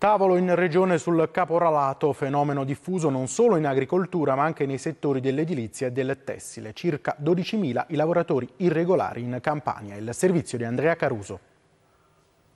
Tavolo in regione sul caporalato, fenomeno diffuso non solo in agricoltura ma anche nei settori dell'edilizia e del tessile. Circa 12.000 i lavoratori irregolari in Campania. Il servizio di Andrea Caruso.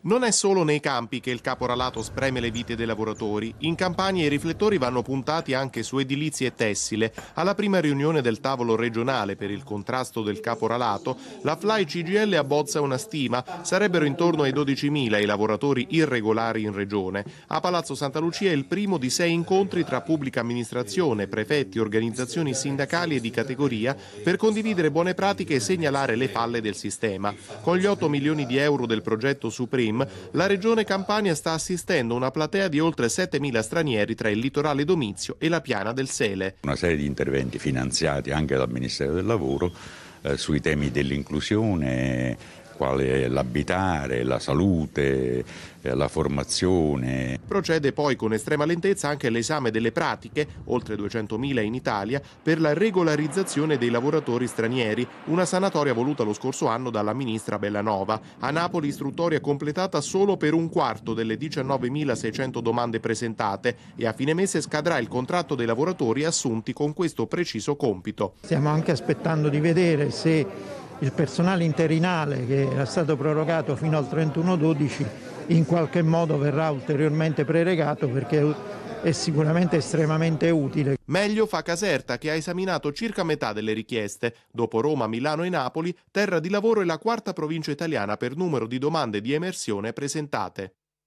Non è solo nei campi che il caporalato spreme le vite dei lavoratori. In Campania i riflettori vanno puntati anche su edilizie e tessile. Alla prima riunione del tavolo regionale per il contrasto del caporalato, la Fly CGL abbozza una stima. Sarebbero intorno ai 12.000 i lavoratori irregolari in regione. A Palazzo Santa Lucia è il primo di sei incontri tra pubblica amministrazione, prefetti, organizzazioni sindacali e di categoria per condividere buone pratiche e segnalare le falle del sistema. Con gli 8 milioni di euro del progetto Supremo, mainstream, la regione Campania sta assistendo una platea di oltre 7.000 stranieri tra il litorale domizio e la piana del Sele. Una serie di interventi finanziati anche dal Ministero del Lavoro eh, sui temi dell'inclusione, quale l'abitare, la salute, eh, la formazione. Procede poi con estrema lentezza anche l'esame delle pratiche, oltre 200.000 in Italia, per la regolarizzazione dei lavoratori stranieri, una sanatoria voluta lo scorso anno dalla ministra Bellanova. A Napoli istruttoria completata solo per un quarto delle 19.600 domande presentate e a fine mese scadrà il contratto dei lavoratori assunti con questo preciso compito. Stiamo anche aspettando di vedere se il personale interinale che era stato prorogato fino al 31-12 in qualche modo verrà ulteriormente preregato perché è sicuramente estremamente utile. Meglio fa Caserta che ha esaminato circa metà delle richieste. Dopo Roma, Milano e Napoli, Terra di Lavoro è la quarta provincia italiana per numero di domande di emersione presentate.